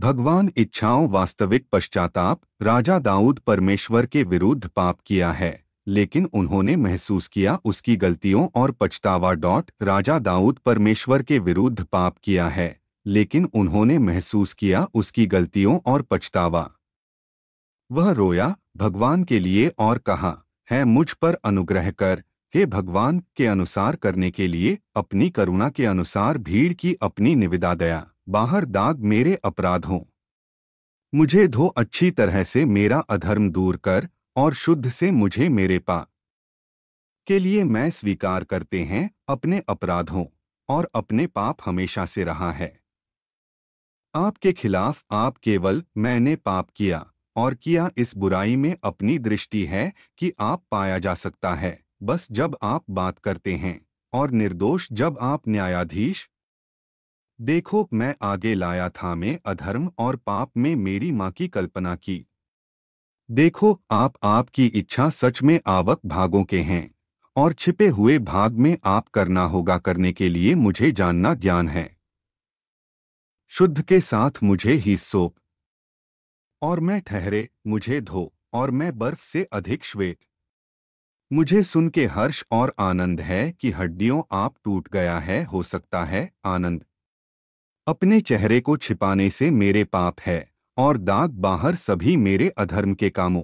भगवान इच्छाओं वास्तविक पश्चाताप राजा दाऊद परमेश्वर के विरुद्ध पाप किया है लेकिन उन्होंने महसूस किया उसकी गलतियों और पछतावा डॉट राजा दाऊद परमेश्वर के विरुद्ध पाप किया है लेकिन उन्होंने महसूस किया उसकी गलतियों और पछतावा वह रोया भगवान के लिए और कहा है मुझ पर अनुग्रह कर हे भगवान के अनुसार करने के लिए अपनी करुणा के अनुसार भीड़ की अपनी निविदा दया बाहर दाग मेरे अपराध हो मुझे धो अच्छी तरह से मेरा अधर्म दूर कर और शुद्ध से मुझे मेरे पा के लिए मैं स्वीकार करते हैं अपने अपराधों और अपने पाप हमेशा से रहा है आपके खिलाफ आप केवल मैंने पाप किया और किया इस बुराई में अपनी दृष्टि है कि आप पाया जा सकता है बस जब आप बात करते हैं और निर्दोष जब आप न्यायाधीश देखो मैं आगे लाया था मैं अधर्म और पाप में मेरी माँ की कल्पना की देखो आप आपकी इच्छा सच में आवक भागों के हैं और छिपे हुए भाग में आप करना होगा करने के लिए मुझे जानना ज्ञान है शुद्ध के साथ मुझे ही सोप और मैं ठहरे मुझे धो और मैं बर्फ से अधिक श्वेत मुझे सुन के हर्ष और आनंद है कि हड्डियों आप टूट गया है हो सकता है आनंद अपने चेहरे को छिपाने से मेरे पाप है और दाग बाहर सभी मेरे अधर्म के कामों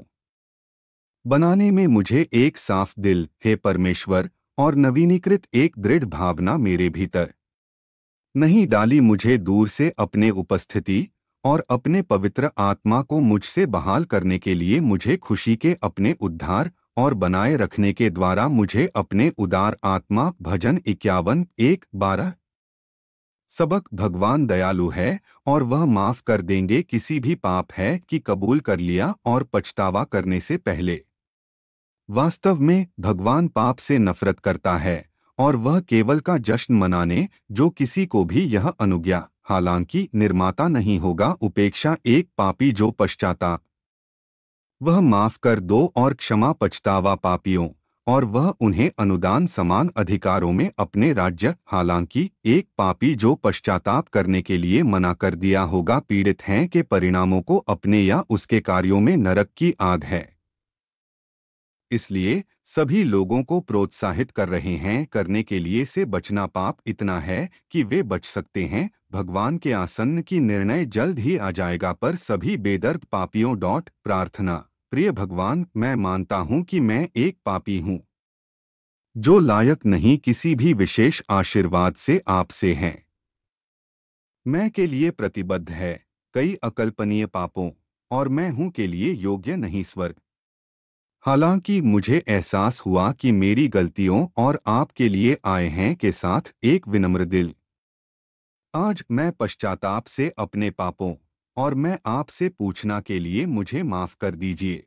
बनाने में मुझे एक साफ दिल हे परमेश्वर और नवीनीकृत एक दृढ़ भावना मेरे भीतर नहीं डाली मुझे दूर से अपने उपस्थिति और अपने पवित्र आत्मा को मुझसे बहाल करने के लिए मुझे खुशी के अपने उद्धार और बनाए रखने के द्वारा मुझे अपने उदार आत्मा भजन इक्यावन एक बारह सबक भगवान दयालु है और वह माफ कर देंगे किसी भी पाप है कि कबूल कर लिया और पछतावा करने से पहले वास्तव में भगवान पाप से नफरत करता है और वह केवल का जश्न मनाने जो किसी को भी यह अनुज्ञा हालांकि निर्माता नहीं होगा उपेक्षा एक पापी जो पश्चाता वह माफ कर दो और क्षमा पछतावा पापियों और वह उन्हें अनुदान समान अधिकारों में अपने राज्य हालांकि एक पापी जो पश्चाताप करने के लिए मना कर दिया होगा पीड़ित हैं के परिणामों को अपने या उसके कार्यों में नरक की आग है इसलिए सभी लोगों को प्रोत्साहित कर रहे हैं करने के लिए से बचना पाप इतना है कि वे बच सकते हैं भगवान के आसन्न की निर्णय जल्द ही आ जाएगा पर सभी बेदर्द पापियों डॉट प्रार्थना प्रिय भगवान मैं मानता हूं कि मैं एक पापी हूं जो लायक नहीं किसी भी विशेष आशीर्वाद से आपसे हैं मैं के लिए प्रतिबद्ध है कई अकल्पनीय पापों और मैं हूं के लिए योग्य नहीं स्वर्ग हालांकि मुझे एहसास हुआ कि मेरी गलतियों और आपके लिए आए हैं के साथ एक विनम्र दिल आज मैं पश्चाताप से अपने पापों और मैं आपसे पूछना के लिए मुझे माफ कर दीजिए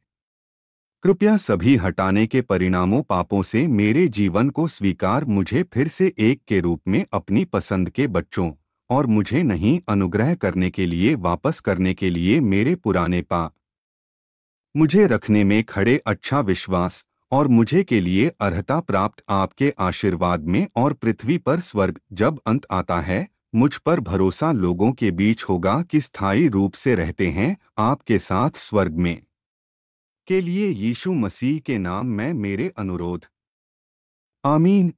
कृपया सभी हटाने के परिणामों पापों से मेरे जीवन को स्वीकार मुझे फिर से एक के रूप में अपनी पसंद के बच्चों और मुझे नहीं अनुग्रह करने के लिए वापस करने के लिए मेरे पुराने पाप मुझे रखने में खड़े अच्छा विश्वास और मुझे के लिए अर्हता प्राप्त आपके आशीर्वाद में और पृथ्वी पर स्वर्ग जब अंत आता है मुझ पर भरोसा लोगों के बीच होगा कि स्थायी रूप से रहते हैं आपके साथ स्वर्ग में के लिए यीशु मसीह के नाम में मेरे अनुरोध आमीन